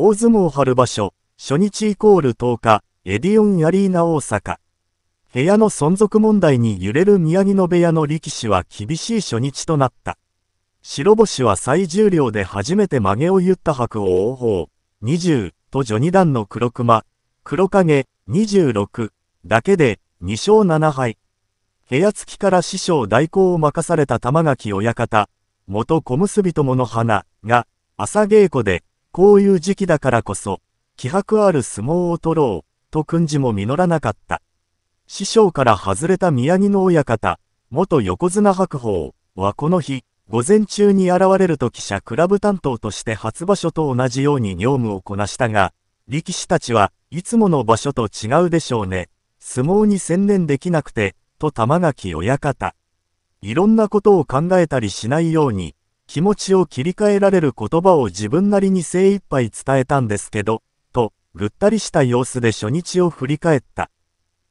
大相撲春場所、初日イコール10日、エディオンアリーナ大阪。部屋の存続問題に揺れる宮城野部屋の力士は厳しい初日となった。白星は最重量で初めて曲げを言った白を王鵬、20と序二段の黒熊、黒影、26だけで2勝7敗。部屋付きから師匠代行を任された玉垣親方、元小結友の花が朝稽古でこういう時期だからこそ、気迫ある相撲を取ろう、と訓示も実らなかった。師匠から外れた宮城の親方、元横綱白鵬はこの日、午前中に現れると記者クラブ担当として初場所と同じように業務をこなしたが、力士たちはいつもの場所と違うでしょうね。相撲に専念できなくて、と玉垣親方。いろんなことを考えたりしないように、気持ちを切り替えられる言葉を自分なりに精一杯伝えたんですけど、と、ぐったりした様子で初日を振り返った。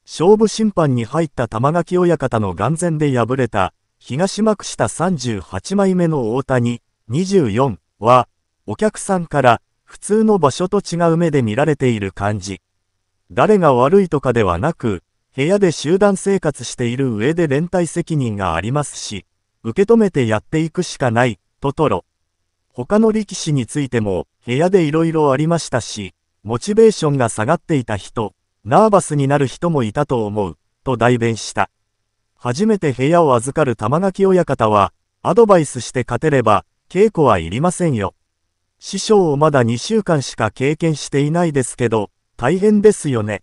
勝負審判に入った玉垣親方の眼前で敗れた、東幕下38枚目の大谷24は、お客さんから普通の場所と違う目で見られている感じ。誰が悪いとかではなく、部屋で集団生活している上で連帯責任がありますし、受け止めてやっていくしかないトトロ。他の力士についても、部屋で色々ありましたし、モチベーションが下がっていた人、ナーバスになる人もいたと思う、と代弁した。初めて部屋を預かる玉垣親方は、アドバイスして勝てれば、稽古はいりませんよ。師匠をまだ2週間しか経験していないですけど、大変ですよね。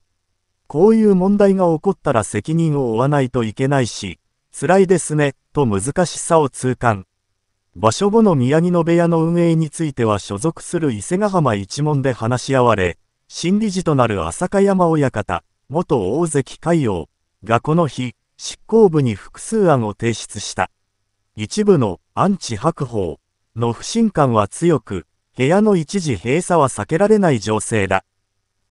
こういう問題が起こったら責任を負わないといけないし、辛いですね、と難しさを痛感。場所後の宮城野部屋の運営については所属する伊勢ヶ浜一門で話し合われ、新理事となる浅香山親方、元大関海洋がこの日、執行部に複数案を提出した。一部のアンチ白鵬の不信感は強く、部屋の一時閉鎖は避けられない情勢だ。